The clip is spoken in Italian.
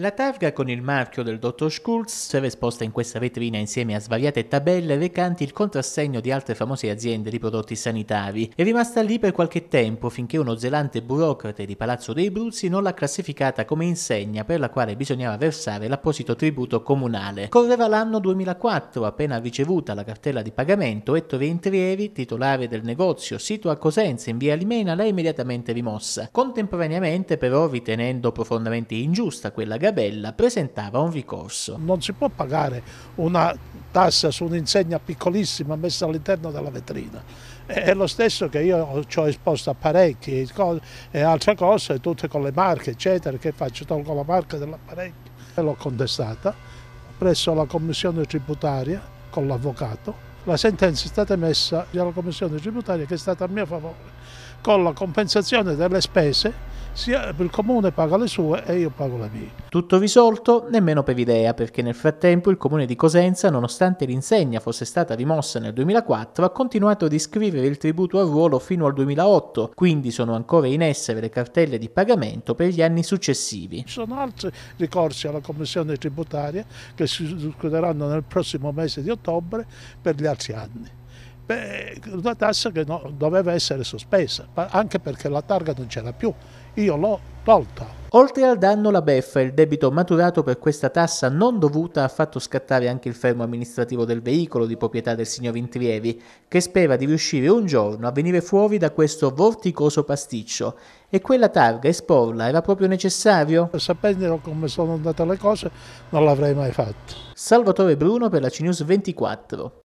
La targa con il marchio del dottor Schultz c'era esposta in questa vetrina insieme a svariate tabelle recanti il contrassegno di altre famose aziende di prodotti sanitari. È rimasta lì per qualche tempo finché uno zelante burocrate di Palazzo dei Bruzzi non l'ha classificata come insegna per la quale bisognava versare l'apposito tributo comunale. Correva l'anno 2004, appena ricevuta la cartella di pagamento, Ettore Entrieri, titolare del negozio sito a Cosenza in via Limena, l'ha immediatamente rimossa. Contemporaneamente però, ritenendo profondamente ingiusta quella gara, Gabella presentava un ricorso. Non si può pagare una tassa su un'insegna piccolissima messa all'interno della vetrina. È lo stesso che io ci ho esposto apparecchi e altre cose, tutte con le marche, eccetera, che faccio, tolgo la marca dell'apparecchio. E L'ho contestata presso la commissione tributaria con l'avvocato. La sentenza è stata emessa dalla commissione tributaria che è stata a mio favore con la compensazione delle spese sia il comune paga le sue e io pago le mie. Tutto risolto, nemmeno per Pevidea, perché nel frattempo il comune di Cosenza, nonostante l'insegna fosse stata rimossa nel 2004, ha continuato ad iscrivere il tributo a ruolo fino al 2008, quindi sono ancora in essere le cartelle di pagamento per gli anni successivi. Ci sono altri ricorsi alla commissione tributaria che si discuteranno nel prossimo mese di ottobre per gli altri anni. Beh, una tassa che no, doveva essere sospesa, anche perché la targa non c'era più. Io l'ho tolta. Oltre al danno la beffa e il debito maturato per questa tassa non dovuta ha fatto scattare anche il fermo amministrativo del veicolo di proprietà del signor Intrievi, che spera di riuscire un giorno a venire fuori da questo vorticoso pasticcio. E quella targa esporla era proprio necessario? Sapendo come sono andate le cose non l'avrei mai fatto. Salvatore Bruno per la CNews 24.